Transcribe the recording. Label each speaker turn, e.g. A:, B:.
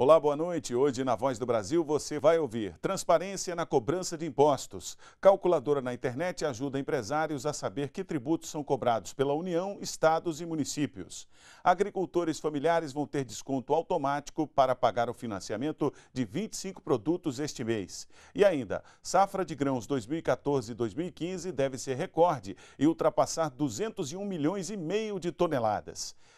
A: Olá, boa noite. Hoje na Voz do Brasil você vai ouvir transparência na cobrança de impostos. Calculadora na internet ajuda empresários a saber que tributos são cobrados pela União, estados e municípios. Agricultores familiares vão ter desconto automático para pagar o financiamento de 25 produtos este mês. E ainda, safra de grãos 2014-2015 deve ser recorde e ultrapassar 201 milhões e meio de toneladas.